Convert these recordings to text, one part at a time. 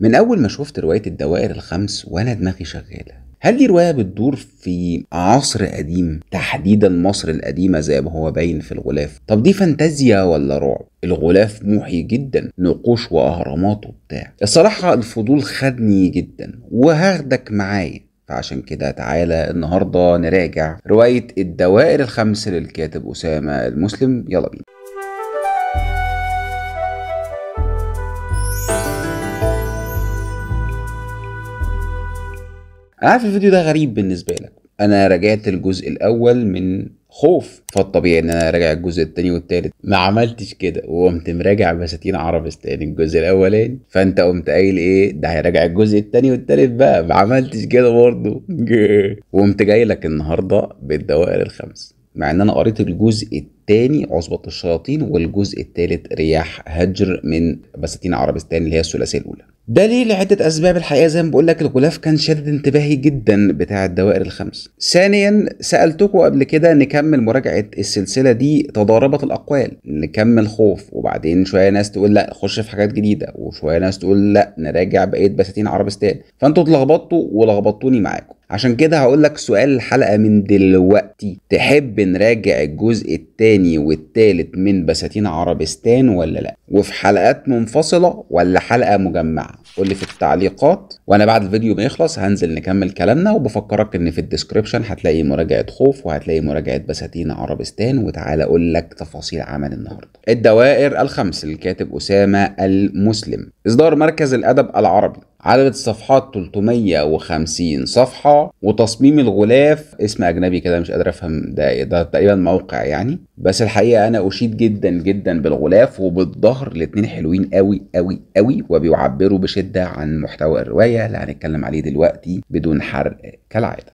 من أول ما شفت رواية الدوائر الخمس وأنا دماغي شغالة هل دي رواية بتدور في عصر قديم تحديدا مصر القديمة زي ما هو باين في الغلاف طب دي فانتازيا ولا رعب الغلاف موحي جدا نقوش وأهرامات وبتاع الصراحة الفضول خدني جدا وهاخدك معايا فعشان كده تعالى النهاردة نراجع رواية الدوائر الخمس للكاتب أسامة المسلم يلا بينا انا عارف الفيديو ده غريب بالنسبه لك انا راجعت الجزء الاول من خوف فالطبيعي ان انا راجع الجزء الثاني والثالث ما عملتش كده وقمت مراجع بساتين عربس الجزء الاولاني فانت قمت قايل ايه ده هيراجع الجزء الثاني والثالث بقى ما عملتش كده برضه وقمت جاي لك النهارده بالدوائر الخمس مع ان انا قريت الجزء الثاني عصبة الشياطين والجزء الثالث رياح هجر من بساتين عربستان اللي هي الثلاثية الأولى ده ليه لعدة أسباب الحقيقة زي ما بقولك الغلاف كان شادد انتباهي جدا بتاع الدوائر الخمس. ثانيا سألتكم قبل كده نكمل مراجعة السلسلة دي تضاربت الأقوال نكمل خوف وبعدين شوية ناس تقول لا خش في حاجات جديدة وشوية ناس تقول لا نراجع بقية بساتين عربستان فانتوا اتلخبطتوا ولخبطتوني معاكم. عشان كده هقول لك سؤال الحلقة من دلوقتي تحب نراجع الجزء الثاني والثالث من بساتين عربستان ولا لا وفي حلقات منفصلة ولا حلقة مجمعة قول لي في التعليقات وانا بعد الفيديو ما يخلص هنزل نكمل كلامنا وبفكرك ان في الديسكريبشن هتلاقي مراجعة خوف وهتلاقي مراجعة بساتين عربستان وتعالى اقول لك تفاصيل عمل النهاردة الدوائر الخمس الكاتب أسامة المسلم إصدار مركز الأدب العربي عدد الصفحات 350 صفحة وتصميم الغلاف اسم أجنبي كده مش قادر أفهم ده إيه، ده تقريبا موقع يعني بس الحقيقة أنا أشيد جدا جدا بالغلاف وبالظهر الاتنين حلوين قوي قوي قوي وبيعبروا بشدة عن محتوى الرواية اللي هنتكلم عليه دلوقتي بدون حرق كالعادة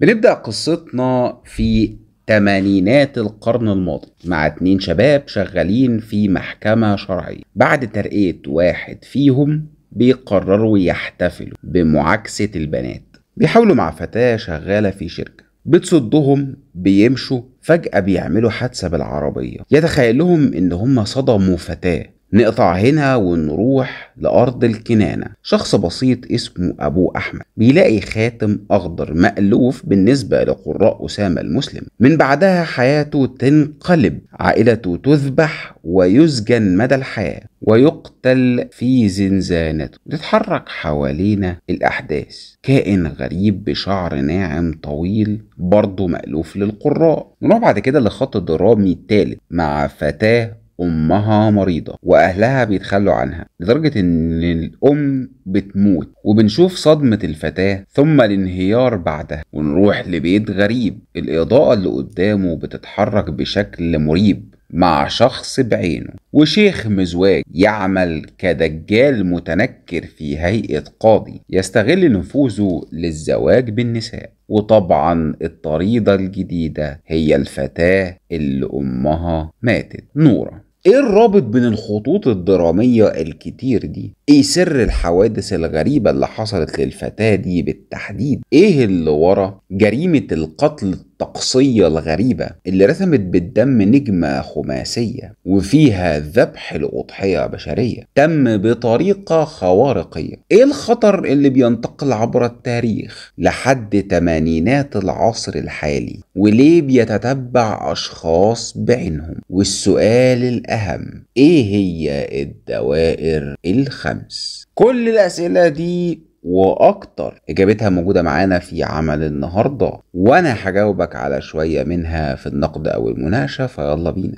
بنبدأ قصتنا في تمانينات القرن الماضي مع اتنين شباب شغالين في محكمة شرعية بعد ترقية واحد فيهم بيقرروا يحتفلوا بمعاكسة البنات بيحاولوا مع فتاة شغالة في شركة بتصدهم بيمشوا فجأة بيعملوا حادثة بالعربية يتخيلهم إن هم صدموا فتاة نقطع هنا ونروح لأرض الكنانة شخص بسيط اسمه أبو أحمد بيلاقي خاتم أخضر مألوف بالنسبة لقراء أسامة المسلم من بعدها حياته تنقلب عائلته تذبح ويسجن مدى الحياة ويقتل في زنزانته تتحرك حوالينا الأحداث كائن غريب بشعر ناعم طويل برضه مألوف للقراء نروح بعد كده لخط درامي التالت مع فتاة امها مريضه واهلها بيتخلوا عنها لدرجه ان الام بتموت وبنشوف صدمه الفتاه ثم الانهيار بعدها ونروح لبيت غريب الاضاءه اللي قدامه بتتحرك بشكل مريب مع شخص بعينه وشيخ مزواج يعمل كدجال متنكر في هيئة قاضي يستغل نفوذه للزواج بالنساء وطبعا الطريدة الجديدة هي الفتاة اللي أمها ماتت نورة ايه الرابط بين الخطوط الدرامية الكتير دي؟ ايه سر الحوادث الغريبة اللي حصلت للفتاة دي بالتحديد؟ ايه اللي ورا جريمة القتل الطقسية الغريبة اللي رسمت بالدم نجمة خماسية وفيها ذبح لأضحية بشرية تم بطريقة خوارقية إيه الخطر اللي بينتقل عبر التاريخ لحد تمانينات العصر الحالي وليه بيتتبع أشخاص بعينهم والسؤال الأهم إيه هي الدوائر الخمس كل الأسئلة دي واكتر اجابتها موجوده معانا في عمل النهارده وانا هجاوبك على شويه منها في النقد او المناقشه فيلا بينا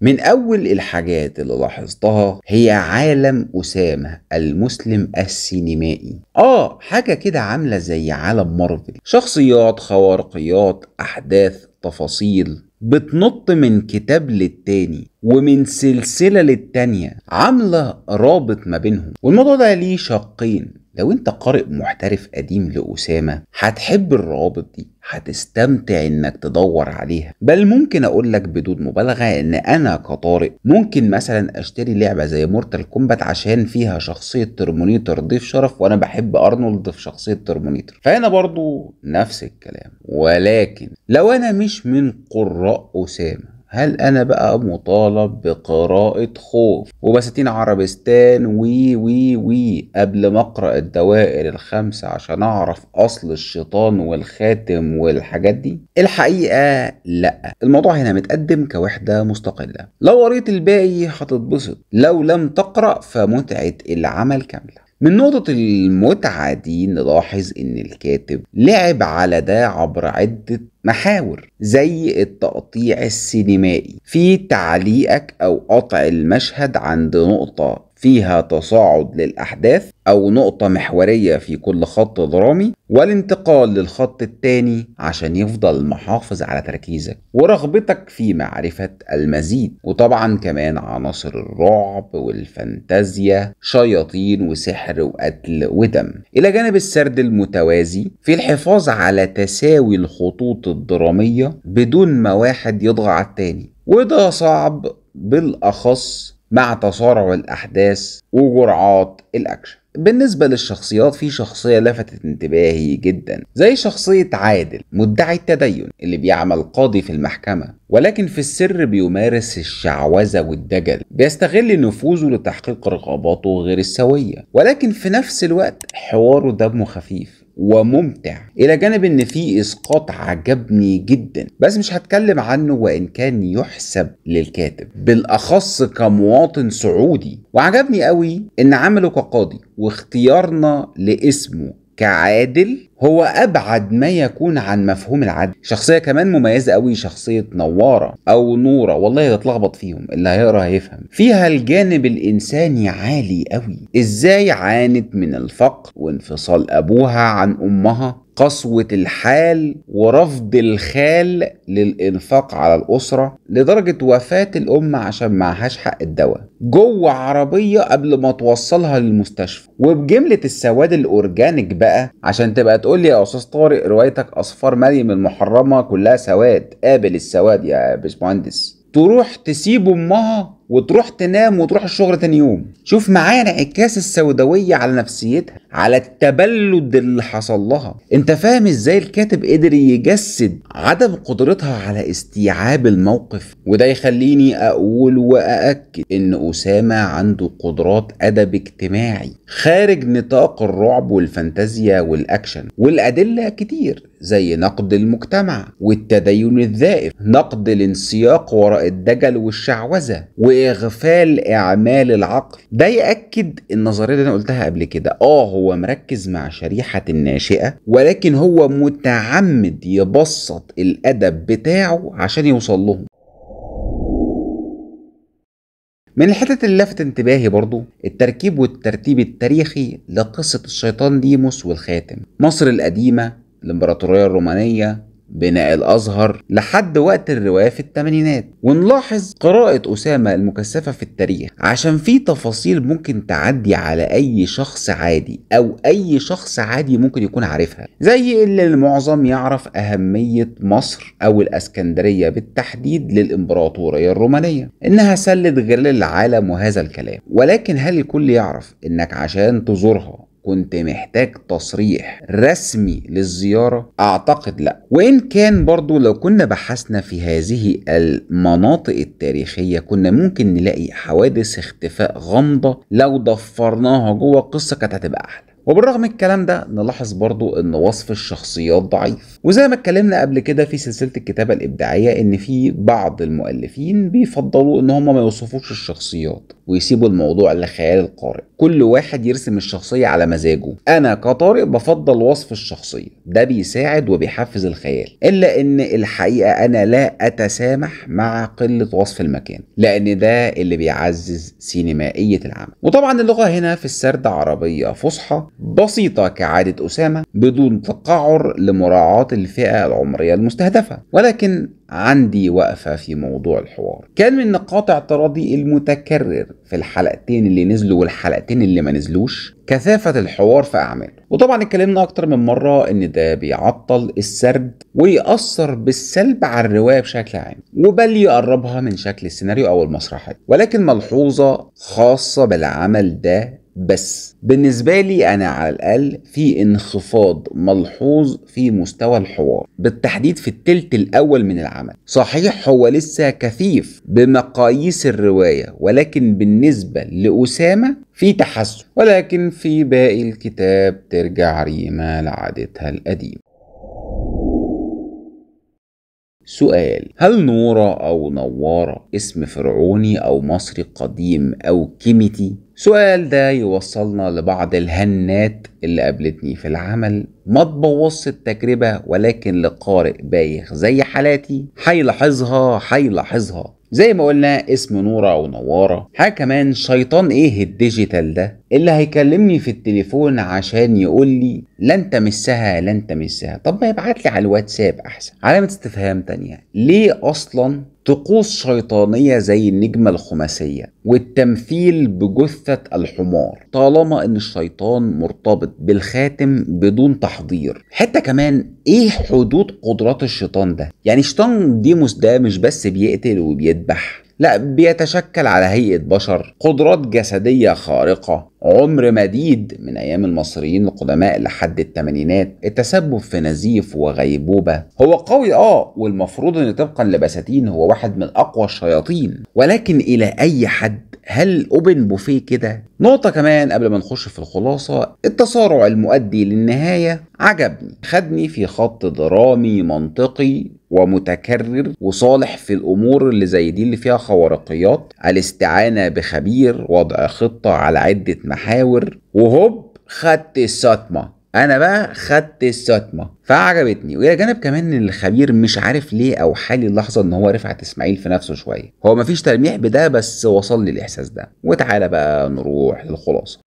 من أول الحاجات اللي لاحظتها هي عالم أسامة المسلم السينمائي آه حاجة كده عاملة زي عالم مارفل شخصيات خوارقيات أحداث تفاصيل بتنط من كتاب للتاني ومن سلسلة للتانية عاملة رابط ما بينهم والموضوع ده ليه شقين لو انت قارئ محترف قديم لأسامة هتحب الروابط دي هتستمتع انك تدور عليها بل ممكن اقول لك بدون مبالغة ان انا كطارئ ممكن مثلا اشتري لعبة زي مورتال كومبات عشان فيها شخصية ترمونيتر ضيف شرف وانا بحب ارنولد في شخصية ترمونيتر فهنا برضو نفس الكلام ولكن لو انا مش من قراء اسامة هل انا بقى مطالب بقراءة خوف وبساتين عربستان وي وي وي قبل ما اقرأ الدوائر الخمسة عشان اعرف اصل الشيطان والخاتم والحاجات دي الحقيقة لا الموضوع هنا متقدم كوحدة مستقلة لو قريت الباقي هتتبسط لو لم تقرأ فمتعة العمل كاملة من نقطة المتعة دي نلاحظ إن الكاتب لعب على ده عبر عدة محاور زي التقطيع السينمائي في تعليقك او قطع المشهد عند نقطة فيها تصاعد للأحداث أو نقطة محورية في كل خط درامي والانتقال للخط الثاني عشان يفضل محافظ على تركيزك ورغبتك في معرفة المزيد وطبعا كمان عناصر الرعب والفانتازيا شياطين وسحر وقتل ودم إلى جانب السرد المتوازي في الحفاظ على تساوي الخطوط الدرامية بدون ما واحد يضغى على التاني وده صعب بالأخص مع تسارع الأحداث وجرعات الأكشن بالنسبة للشخصيات في شخصية لفتت انتباهي جدا زي شخصية عادل مدعي التدين اللي بيعمل قاضي في المحكمة ولكن في السر بيمارس الشعوذة والدجل بيستغل نفوذه لتحقيق رغباته غير السوية ولكن في نفس الوقت حواره دمه خفيف وممتع الى جانب ان في اسقاط عجبني جدا بس مش هتكلم عنه وان كان يحسب للكاتب بالاخص كمواطن سعودي وعجبني قوي ان عمله كقاضي واختيارنا لاسمه كعادل هو ابعد ما يكون عن مفهوم العدل شخصيه كمان مميزه قوي شخصيه نواره او نوره والله هتتلخبط فيهم اللي هيقرا هيفهم فيها الجانب الانساني عالي قوي ازاي عانت من الفقر وانفصال ابوها عن امها قسوة الحال ورفض الخال للإنفاق على الأسرة لدرجة وفاة الأم عشان معهاش حق الدواء جوه عربية قبل ما توصلها للمستشفى وبجملة السواد الأورجانيك بقى عشان تبقى هتقول لي يا استاذ طارق روايتك اصفار مريم المحرمه كلها سواد قابل السواد يا باشمهندس تروح تسيب امها وتروح تنام وتروح الشغل تاني يوم شوف معايا انعكاس السوداويه على نفسيتها على التبلد اللي حصل لها انت فاهم ازاي الكاتب قدر يجسد عدم قدرتها على استيعاب الموقف وده يخليني اقول واكد ان اسامه عنده قدرات ادب اجتماعي خارج نطاق الرعب والفانتازيا والاكشن والادله كتير زي نقد المجتمع والتدين الذائف نقد الانسياق وراء الدجل والشعوذه واغفال اعمال العقل ده ياكد النظريه اللي انا قلتها قبل كده اه هو مركز مع شريحه الناشئه ولكن هو متعمد يبسط الادب بتاعه عشان يوصل لهم من الحتت اللي لفت انتباهي برضو التركيب والترتيب التاريخي لقصة الشيطان ديموس والخاتم مصر القديمة الإمبراطورية الرومانية بناء الأزهر لحد وقت الرواية في الثمانينات ونلاحظ قراءة أسامة المكثفة في التاريخ عشان في تفاصيل ممكن تعدي على أي شخص عادي أو أي شخص عادي ممكن يكون عارفها زي اللي المعظم يعرف أهمية مصر أو الأسكندرية بالتحديد للإمبراطورية الرومانية إنها سلت غرل العالم وهذا الكلام ولكن هل الكل يعرف إنك عشان تزورها كنت محتاج تصريح رسمي للزيارة أعتقد لا وإن كان برضو لو كنا بحثنا في هذه المناطق التاريخية كنا ممكن نلاقي حوادث اختفاء غامضة لو ضفرناها جوه القصة كانت هتبقى أحلى وبالرغم من الكلام ده نلاحظ برضو ان وصف الشخصيات ضعيف وزي ما اتكلمنا قبل كده في سلسله الكتابه الابداعيه ان في بعض المؤلفين بيفضلوا ان هم ما يوصفوش الشخصيات ويسيبوا الموضوع لخيال القارئ كل واحد يرسم الشخصيه على مزاجه انا كطارق بفضل وصف الشخصيه ده بيساعد وبيحفز الخيال الا ان الحقيقه انا لا اتسامح مع قله وصف المكان لان ده اللي بيعزز سينمائيه العمل وطبعا اللغه هنا في السرد عربيه فصحى بسيطة كعادة أسامة بدون تقعر لمراعاة الفئة العمرية المستهدفة ولكن عندي وقفة في موضوع الحوار كان من نقاط اعتراضي المتكرر في الحلقتين اللي نزلوا والحلقتين اللي ما نزلوش كثافة الحوار في أعماله وطبعا اتكلمنا أكتر من مرة إن ده بيعطل السرد ويأثر بالسلب على الرواية بشكل عام وبل يقربها من شكل السيناريو أو المسرحية ولكن ملحوظة خاصة بالعمل ده بس بالنسبة لي أنا على الأقل في انخفاض ملحوظ في مستوى الحوار بالتحديد في التلت الأول من العمل صحيح هو لسه كثيف بمقاييس الرواية ولكن بالنسبة لأسامة في تحسن ولكن في باقي الكتاب ترجع ريما لعادتها القديمة سؤال هل نورة أو نوارة اسم فرعوني أو مصري قديم أو كيميتي؟ سؤال ده يوصلنا لبعض الهنات اللي قابلتني في العمل ما تبوظش التجربة ولكن لقارئ بايخ زي حالاتي هيلاحظها هيلاحظها زي ما قلنا اسم نورة ونوارة حاجة كمان شيطان ايه الديجيتال ده اللي هيكلمني في التليفون عشان يقول لي لا انت مسها لا انت مسها طب ما يبعت لي على الواتساب احسن علامة استفهام تانية ليه اصلا طقوس شيطانية زي النجمة الخماسية والتمثيل بجثة الحمار طالما ان الشيطان مرتبط بالخاتم بدون تحضير حتى كمان ايه حدود قدرات الشيطان ده يعني شيطان ديموس ده مش بس بيقتل وبيذبح لا بيتشكل على هيئة بشر قدرات جسدية خارقة عمر مديد من أيام المصريين القدماء لحد الثمانينات التسبب في نزيف وغيبوبة هو قوي آه والمفروض أن طبقا لبساتين هو واحد من أقوى الشياطين ولكن إلى أي حد هل اوبن بوفيه كده نقطة كمان قبل ما نخش في الخلاصة التسارع المؤدي للنهاية عجبني خدني في خط درامي منطقي ومتكرر وصالح في الأمور اللي زي دي اللي فيها خوارقيات الاستعانة بخبير وضع خطة على عدة محاور وهوب خدت الصدمة انا بقى خدت الصدمه فعجبتني والى جانب كمان ان الخبير مش عارف ليه او حالي اللحظه ان هو رفعت اسماعيل في نفسه شويه هو مفيش تلميح بده بس وصل لي الاحساس ده وتعالى بقى نروح للخلاصه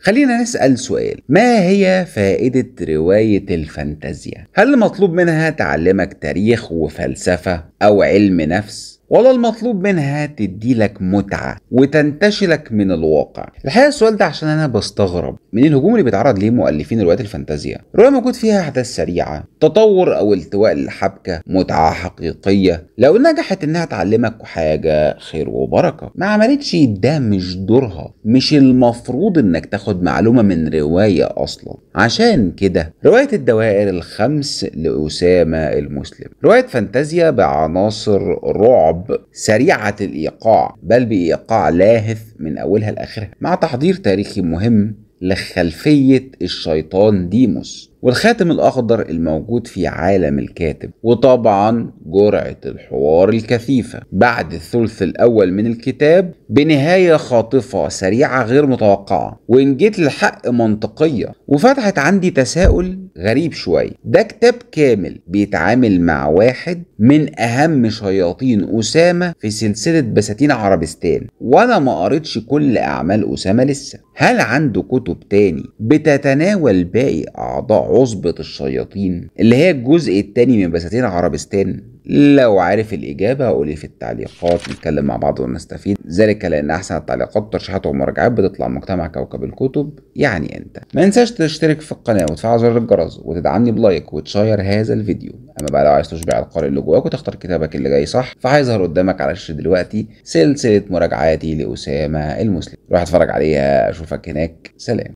خلينا نسأل سؤال ما هي فائدة رواية الفانتازيا؟ هل مطلوب منها تعلمك تاريخ وفلسفة أو علم نفس؟ ولا المطلوب منها تديلك متعة وتنتشلك من الواقع الحقيقة السؤال ده عشان أنا بستغرب من الهجوم اللي بيتعرض ليه مؤلفين روايات الفانتازيا رواية موجود فيها أحداث سريعة تطور أو التواء للحبكة متعة حقيقية لو نجحت إنها تعلمك حاجة خير وبركة ما عملتش ده مش دورها مش المفروض إنك تاخد معلومة من رواية أصلا عشان كده رواية الدوائر الخمس لأسامة المسلم رواية فانتازيا بعناصر رعب الرب سريعة الإيقاع بل بإيقاع لاهث من أولها لآخرها مع تحضير تاريخي مهم لخلفية الشيطان ديموس والخاتم الأخضر الموجود في عالم الكاتب وطبعا جرعة الحوار الكثيفة بعد الثلث الأول من الكتاب بنهاية خاطفة سريعة غير متوقعة وإن جيت للحق منطقية وفتحت عندي تساؤل غريب شوية ده كتاب كامل بيتعامل مع واحد من أهم شياطين أسامة في سلسلة بساتين عربستان وأنا ما قريتش كل أعمال أسامة لسه هل عنده كتب تاني بتتناول باقي أعضاء عصبة الشياطين اللي هي الجزء الثاني من بساتين عربستان لو عارف الإجابة قولي إيه في التعليقات نتكلم مع بعض ونستفيد ذلك لأن أحسن التعليقات ترشيحات ومراجعات بتطلع مجتمع كوكب الكتب يعني أنت ما انساش تشترك في القناة وتفعل زر الجرس وتدعمني بلايك وتشير هذا الفيديو أما بقى لو عايز تشبع القارئ اللي جواك وتختار كتابك اللي جاي صح فهيظهر قدامك على الشاشة دلوقتي سلسلة مراجعاتي لأسامة المسلم روح اتفرج عليها أشوفك هناك سلام